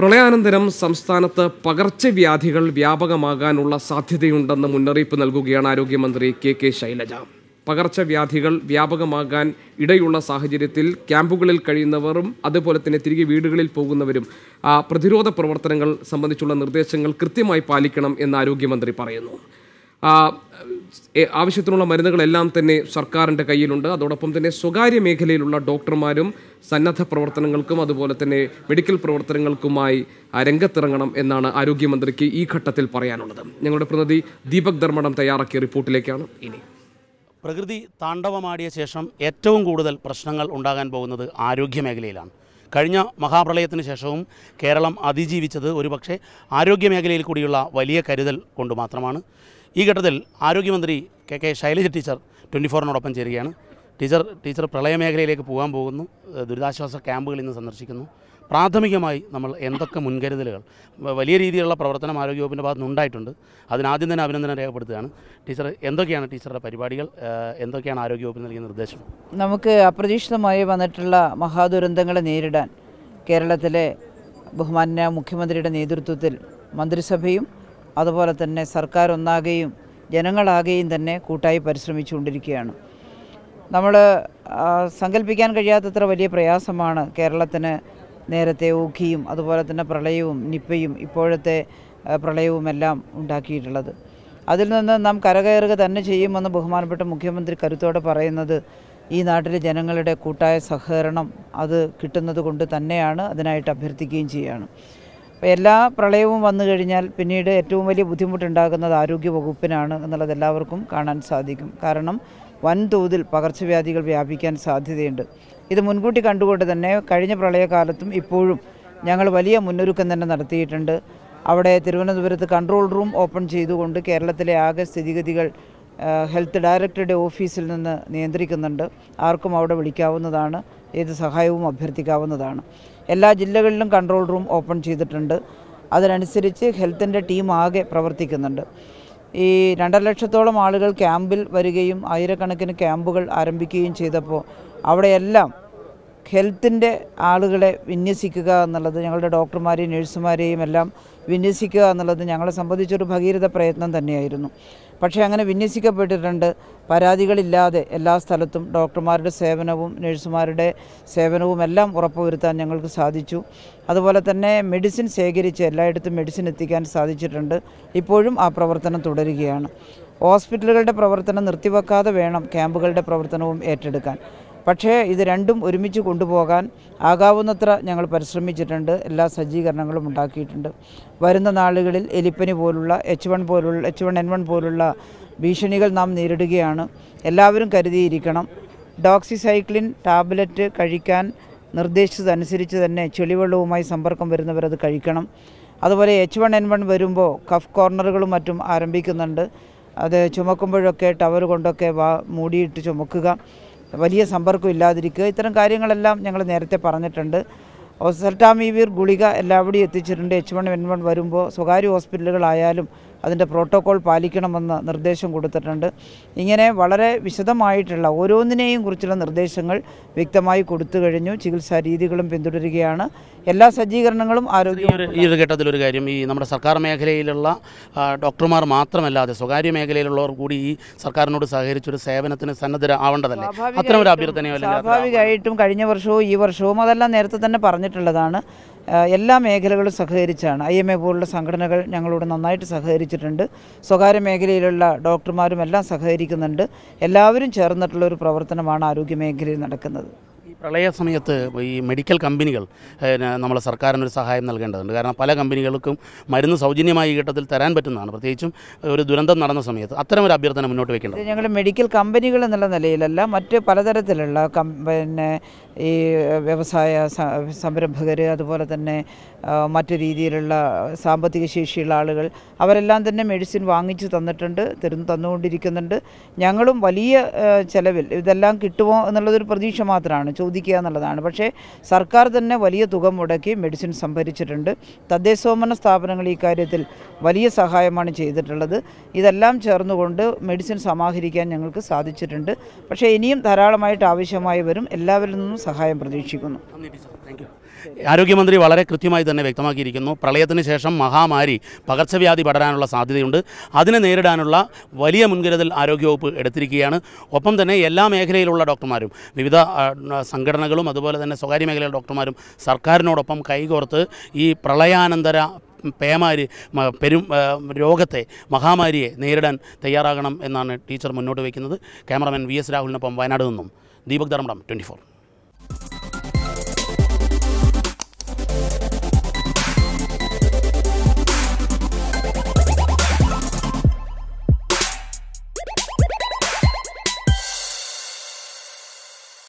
പ്രളയാനന്തരം സംസ്ഥാനത്ത് പകർച്ചവ്യാധികൾ വ്യാപകമാകാനുള്ള സാധ്യതയുണ്ടെന്ന് മുന്നറിയിപ്പ് നൽകുകയാണ് ആരോഗ്യമന്ത്രി കെ കെ ശൈലജ പകർച്ചവ്യാധികൾ വ്യാപകമാകാൻ ഇടയുള്ള സാഹചര്യത്തിൽ ക്യാമ്പുകളിൽ കഴിയുന്നവരും അതുപോലെ തന്നെ തിരികെ വീടുകളിൽ പോകുന്നവരും പ്രതിരോധ പ്രവർത്തനങ്ങൾ സംബന്ധിച്ചുള്ള നിർദ്ദേശങ്ങൾ കൃത്യമായി പാലിക്കണം എന്ന് ആരോഗ്യമന്ത്രി പറയുന്നു ആവശ്യത്തിനുള്ള മരുന്നുകളെല്ലാം തന്നെ സർക്കാരിൻ്റെ കയ്യിലുണ്ട് അതോടൊപ്പം തന്നെ സ്വകാര്യ മേഖലയിലുള്ള ഡോക്ടർമാരും സന്നദ്ധ പ്രവർത്തനങ്ങൾക്കും അതുപോലെ തന്നെ മെഡിക്കൽ പ്രവർത്തനങ്ങൾക്കുമായി രംഗത്തിറങ്ങണം എന്നാണ് ആരോഗ്യമന്ത്രിക്ക് ഈ ഘട്ടത്തിൽ പറയാനുള്ളത് ഞങ്ങളുടെ പ്രതിനിധി ദീപക് ധർമ്മടം തയ്യാറാക്കിയ റിപ്പോർട്ടിലേക്കാണ് ഇനി പ്രകൃതി താണ്ഡവമാടിയ ശേഷം ഏറ്റവും കൂടുതൽ പ്രശ്നങ്ങൾ ഉണ്ടാകാൻ പോകുന്നത് ആരോഗ്യ മേഖലയിലാണ് കഴിഞ്ഞ മഹാപ്രളയത്തിന് ശേഷവും കേരളം അതിജീവിച്ചത് ഒരുപക്ഷെ ആരോഗ്യ മേഖലയിൽ കൂടിയുള്ള വലിയ കരുതൽ കൊണ്ട് മാത്രമാണ് ഈ ഘട്ടത്തിൽ ആരോഗ്യമന്ത്രി K K Shailaja teacher twenty ഫോറിനോടൊപ്പം ചേരുകയാണ് ടീച്ചർ ടീച്ചർ പ്രളയമേഖലയിലേക്ക് പോകാൻ പോകുന്നു ദുരിതാശ്വാസ ക്യാമ്പുകൾ ഇന്ന് സന്ദർശിക്കുന്നു പ്രാഥമികമായി നമ്മൾ എന്തൊക്കെ മുൻകരുതലുകൾ വലിയ രീതിയിലുള്ള പ്രവർത്തനം ആരോഗ്യവകുപ്പിൻ്റെ ഭാഗത്തു നിന്നുണ്ടായിട്ടുണ്ട് അതിനാദ്യം തന്നെ അഭിനന്ദനം രേഖപ്പെടുത്തുകയാണ് ടീച്ചർ എന്തൊക്കെയാണ് ടീച്ചറുടെ പരിപാടികൾ എന്തൊക്കെയാണ് ആരോഗ്യവകുപ്പിന് നൽകിയ നിർദ്ദേശം നമുക്ക് അപ്രതീക്ഷിതമായി വന്നിട്ടുള്ള മഹാദുരന്തങ്ങളെ നേരിടാൻ കേരളത്തിലെ ബഹുമാന്യ മുഖ്യമന്ത്രിയുടെ നേതൃത്വത്തിൽ മന്ത്രിസഭയും അതുപോലെ തന്നെ സർക്കാർ ഒന്നാകെയും ജനങ്ങളാകെയും തന്നെ കൂട്ടായി പരിശ്രമിച്ചുകൊണ്ടിരിക്കുകയാണ് നമ്മൾ സങ്കല്പിക്കാൻ കഴിയാത്തത്ര വലിയ പ്രയാസമാണ് കേരളത്തിന് നേരത്തെ ഊഖിയും അതുപോലെ തന്നെ പ്രളയവും നിപ്പയും ഇപ്പോഴത്തെ പ്രളയവുമെല്ലാം ഉണ്ടാക്കിയിട്ടുള്ളത് അതിൽ നിന്ന് നാം കരകയറുക തന്നെ ചെയ്യുമെന്ന് ബഹുമാനപ്പെട്ട മുഖ്യമന്ത്രി കരുത്തോടെ പറയുന്നത് ഈ നാട്ടിലെ ജനങ്ങളുടെ കൂട്ടായ സഹകരണം അത് കിട്ടുന്നത് കൊണ്ട് തന്നെയാണ് അതിനായിട്ട് അഭ്യർത്ഥിക്കുകയും ചെയ്യുകയാണ് എല്ലാ പ്രളയവും വന്നു കഴിഞ്ഞാൽ പിന്നീട് ഏറ്റവും വലിയ ബുദ്ധിമുട്ടുണ്ടാകുന്നത് ആരോഗ്യ വകുപ്പിനാണ് എന്നുള്ളത് എല്ലാവർക്കും കാണാൻ സാധിക്കും കാരണം വൻതോതിൽ പകർച്ചവ്യാധികൾ വ്യാപിക്കാൻ സാധ്യതയുണ്ട് ഇത് മുൻകൂട്ടി കണ്ടുകൊണ്ട് തന്നെ കഴിഞ്ഞ പ്രളയകാലത്തും ഇപ്പോഴും ഞങ്ങൾ വലിയ മുന്നൊരുക്കം തന്നെ നടത്തിയിട്ടുണ്ട് അവിടെ തിരുവനന്തപുരത്ത് കൺട്രോൾ റൂം ഓപ്പൺ ചെയ്തുകൊണ്ട് കേരളത്തിലെ ആകെ സ്ഥിതിഗതികൾ ഹെൽത്ത് ഡയറക്ടറുടെ ഓഫീസിൽ നിന്ന് നിയന്ത്രിക്കുന്നുണ്ട് ആർക്കും അവിടെ വിളിക്കാവുന്നതാണ് ഏത് സഹായവും അഭ്യർത്ഥിക്കാവുന്നതാണ് എല്ലാ ജില്ലകളിലും കൺട്രോൾ റൂം ഓപ്പൺ ചെയ്തിട്ടുണ്ട് അതിനനുസരിച്ച് ഹെൽത്തിൻ്റെ ടീം ആകെ പ്രവർത്തിക്കുന്നുണ്ട് ഈ രണ്ടര ലക്ഷത്തോളം ആളുകൾ ക്യാമ്പിൽ വരികയും ആയിരക്കണക്കിന് ക്യാമ്പുകൾ ആരംഭിക്കുകയും ചെയ്തപ്പോൾ അവിടെയെല്ലാം ഹെൽത്തിൻ്റെ ആളുകളെ വിന്യസിക്കുക എന്നുള്ളത് ഞങ്ങളുടെ ഡോക്ടർമാരെയും നഴ്സുമാരെയും എല്ലാം വിന്യസിക്കുക എന്നുള്ളത് ഞങ്ങളെ സംബന്ധിച്ചൊരു ഭഗീരഥ പ്രയത്നം തന്നെയായിരുന്നു പക്ഷേ അങ്ങനെ വിന്യസിക്കപ്പെട്ടിട്ടുണ്ട് പരാതികളില്ലാതെ എല്ലാ സ്ഥലത്തും ഡോക്ടർമാരുടെ സേവനവും നഴ്സുമാരുടെ സേവനവും എല്ലാം ഉറപ്പുവരുത്താൻ ഞങ്ങൾക്ക് സാധിച്ചു അതുപോലെ തന്നെ മെഡിസിൻ ശേഖരിച്ച് എല്ലായിടത്തും മെഡിസിൻ എത്തിക്കാൻ സാധിച്ചിട്ടുണ്ട് ഇപ്പോഴും ആ പ്രവർത്തനം തുടരുകയാണ് ഹോസ്പിറ്റലുകളുടെ പ്രവർത്തനം നിർത്തിവെക്കാതെ വേണം ക്യാമ്പുകളുടെ പ്രവർത്തനവും ഏറ്റെടുക്കാൻ പക്ഷേ ഇത് രണ്ടും ഒരുമിച്ച് കൊണ്ടുപോകാൻ ആകാവുന്നത്ര ഞങ്ങൾ പരിശ്രമിച്ചിട്ടുണ്ട് എല്ലാ സജ്ജീകരണങ്ങളും ഉണ്ടാക്കിയിട്ടുണ്ട് വരുന്ന നാളുകളിൽ എലിപ്പനി പോലുള്ള എച്ച് വൺ പോലുള്ള എച്ച് വൺ എൻ വൺ പോലുള്ള ഭീഷണികൾ നാം നേരിടുകയാണ് എല്ലാവരും കരുതിയിരിക്കണം ഡോക്സിസൈക്ലിൻ ടാബ്ലറ്റ് കഴിക്കാൻ നിർദ്ദേശിച്ചതനുസരിച്ച് തന്നെ ചെളിവെള്ളവുമായി സമ്പർക്കം വരുന്നവരത് കഴിക്കണം അതുപോലെ എച്ച് വൺ എൻ വൺ വരുമ്പോൾ കഫ് കോർണറുകളും മറ്റും ആരംഭിക്കുന്നുണ്ട് അത് ചുമക്കുമ്പോഴൊക്കെ ടവർ കൊണ്ടൊക്കെ വാ മൂടിയിട്ട് ചുമക്കുക വലിയ സമ്പർക്കം ഇല്ലാതിരിക്കുക ഇത്തരം കാര്യങ്ങളെല്ലാം ഞങ്ങൾ നേരത്തെ പറഞ്ഞിട്ടുണ്ട് ഓസൽട്ടാമിവീർ ഗുളിക എല്ലാവിടെയും എത്തിച്ചിട്ടുണ്ട് എച്ച് വൺ എൻ വൺ വരുമ്പോൾ സ്വകാര്യ ഹോസ്പിറ്റലുകളായാലും അതിൻ്റെ പ്രോട്ടോകോൾ പാലിക്കണമെന്ന് നിർദ്ദേശം കൊടുത്തിട്ടുണ്ട് ഇങ്ങനെ വളരെ വിശദമായിട്ടുള്ള ഓരോന്നിനെയും കുറിച്ചുള്ള നിർദ്ദേശങ്ങൾ വ്യക്തമായി കൊടുത്തു കഴിഞ്ഞു ചികിത്സാ രീതികളും പിന്തുടരുകയാണ് എല്ലാ സജ്ജീകരണങ്ങളും ആരോഗ്യ ഈ ഒരു ഘട്ടത്തിൽ ഒരു കാര്യം ഈ നമ്മുടെ സർക്കാർ മേഖലയിലുള്ള ഡോക്ടർമാർ മാത്രമല്ലാതെ സ്വകാര്യ മേഖലയിലുള്ളവർ കൂടി ഈ സർക്കാരിനോട് സഹകരിച്ചൊരു സേവനത്തിന് സന്നദ്ധര ആവേണ്ടതല്ലേ അത്തരം ഒരു അഭ്യർത്ഥനയോ സ്വാഭാവികമായിട്ടും കഴിഞ്ഞ വർഷവും ഈ വർഷവും അതെല്ലാം നേരത്തെ തന്നെ പറഞ്ഞിട്ടുള്ളതാണ് എല്ലാ മേഖലകളും സഹകരിച്ചാണ് ഐ എം എ പോലുള്ള സംഘടനകൾ ഞങ്ങളോട് നന്നായിട്ട് സഹകരിച്ചിട്ടുണ്ട് സ്വകാര്യ മേഖലയിലുള്ള ഡോക്ടർമാരും എല്ലാം സഹകരിക്കുന്നുണ്ട് എല്ലാവരും ചേർന്നിട്ടുള്ള ഒരു പ്രവർത്തനമാണ് ആരോഗ്യ മേഖലയിൽ നടക്കുന്നത് പ്രളയ സമയത്ത് ഈ മെഡിക്കൽ കമ്പനികൾ നമ്മളെ സർക്കാരിനൊരു സഹായം നൽകേണ്ടതുണ്ട് കാരണം പല കമ്പനികൾക്കും മരുന്ന് സൗജന്യമായി ഘട്ടത്തിൽ തരാൻ പറ്റുന്നതാണ് പ്രത്യേകിച്ചും ഒരു ദുരന്തം നടന്ന സമയത്ത് അത്തരം ഒരു അഭ്യർത്ഥന മുന്നോട്ട് വയ്ക്കേണ്ടത് ഞങ്ങൾ മെഡിക്കൽ കമ്പനികൾ എന്നുള്ള നിലയിലല്ല മറ്റ് പലതരത്തിലുള്ള പിന്നെ ഈ വ്യവസായ സംരംഭകർ അതുപോലെ തന്നെ മറ്റു രീതിയിലുള്ള സാമ്പത്തിക ശേഷിയുള്ള ആളുകൾ അവരെല്ലാം തന്നെ മെഡിസിൻ വാങ്ങിച്ചു തന്നിട്ടുണ്ട് തരുന്നു തന്നുകൊണ്ടിരിക്കുന്നുണ്ട് ഞങ്ങളും വലിയ ചിലവിൽ ഇതെല്ലാം കിട്ടുമോ എന്നുള്ളതൊരു പ്രതീക്ഷ മാത്രമാണ് ചോദ്യം ചോദിക്കുക എന്നുള്ളതാണ് പക്ഷേ സർക്കാർ തന്നെ വലിയ തുക മുടക്കി മെഡിസിൻ സംഭരിച്ചിട്ടുണ്ട് തദ്ദേശോമന സ്ഥാപനങ്ങൾ ഈ കാര്യത്തിൽ വലിയ സഹായമാണ് ചെയ്തിട്ടുള്ളത് ഇതെല്ലാം ചേർന്നുകൊണ്ട് മെഡിസിൻ സമാഹരിക്കാൻ ഞങ്ങൾക്ക് സാധിച്ചിട്ടുണ്ട് പക്ഷേ ഇനിയും ധാരാളമായിട്ട് ആവശ്യമായി വരും എല്ലാവരിൽ നിന്നും സഹായം പ്രതീക്ഷിക്കുന്നു ആരോഗ്യമന്ത്രി വളരെ കൃത്യമായി തന്നെ വ്യക്തമാക്കിയിരിക്കുന്നു പ്രളയത്തിന് ശേഷം മഹാമാരി പകർച്ചവ്യാധി പടരാനുള്ള സാധ്യതയുണ്ട് അതിനെ നേരിടാനുള്ള വലിയ മുൻകരുതൽ ആരോഗ്യവകുപ്പ് എടുത്തിരിക്കുകയാണ് ഒപ്പം തന്നെ എല്ലാ മേഖലയിലുള്ള ഡോക്ടർമാരും വിവിധ സംഘടനകളും അതുപോലെ തന്നെ സ്വകാര്യ മേഖലയിലെ ഡോക്ടർമാരും സർക്കാരിനോടൊപ്പം കൈകോർത്ത് ഈ പ്രളയാനന്തര പേമാരി പെരും രോഗത്തെ മഹാമാരിയെ നേരിടാൻ തയ്യാറാകണം എന്നാണ് ടീച്ചർ മുന്നോട്ട് വയ്ക്കുന്നത് ക്യാമറമാൻ വി എസ് രാഹുലിനൊപ്പം വയനാട് നിന്നും ദീപക് ധർമ്മടം ട്വൻറ്റി